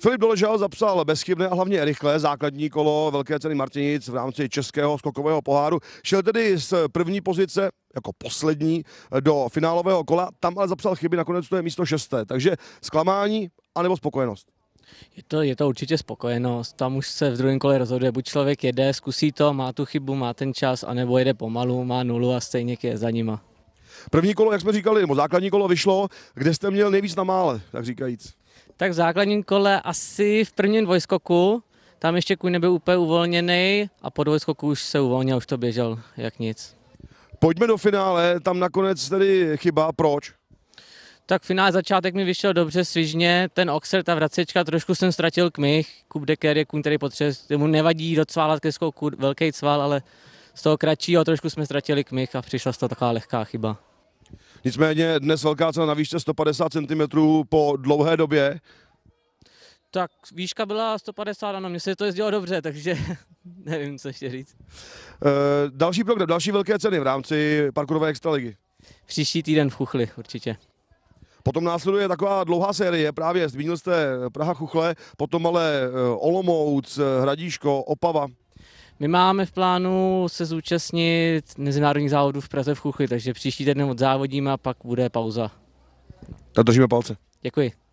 Filip Doležal zapsal bezchybné a hlavně rychlé základní kolo Velké ceny Martinic v rámci českého skokového poháru. Šel tedy z první pozice jako poslední do finálového kola, tam ale zapsal chyby, nakonec to je místo šesté. Takže zklamání anebo spokojenost? Je to, je to určitě spokojenost. Tam už se v druhém kole rozhoduje, buď člověk jede, zkusí to, má tu chybu, má ten čas, anebo jede pomalu, má nulu a stejně je za nima. První kolo, jak jsme říkali, nebo základní kolo vyšlo, kde jste měl nejvíc na mále, tak říkajíc. Tak v základním kole asi v prvním dvojskoku, tam ještě kůň nebyl úplně uvolněný a po dvojskoku už se uvolnil, už to běžel jak nic. Pojďme do finále, tam nakonec tedy chyba, proč? Tak finále začátek mi vyšel dobře svižně, ten Oxer, ta vracečka, trošku jsem ztratil kmich, Kup Decker je kůň, který potřebuje, mu nevadí do ke skoku velký cval, ale z toho kratšího trošku jsme ztratili kmich a přišla z toho taková lehká chyba. Nicméně dnes velká cena na výšce 150 cm po dlouhé době. Tak výška byla 150, ano, mně se to jezdilo dobře, takže nevím, co ještě říct. E, další program, další velké ceny v rámci parkourové extraligy. Příští týden v Chuchli určitě. Potom následuje taková dlouhá série, právě zmínil jste Praha Chuchle, potom ale eh, Olomouc, eh, Hradíško, Opava. My máme v plánu se zúčastnit mezinárodních závodů v Praze v Chuchli, takže příští týden závodíme a pak bude pauza. Tak držíme palce. Děkuji.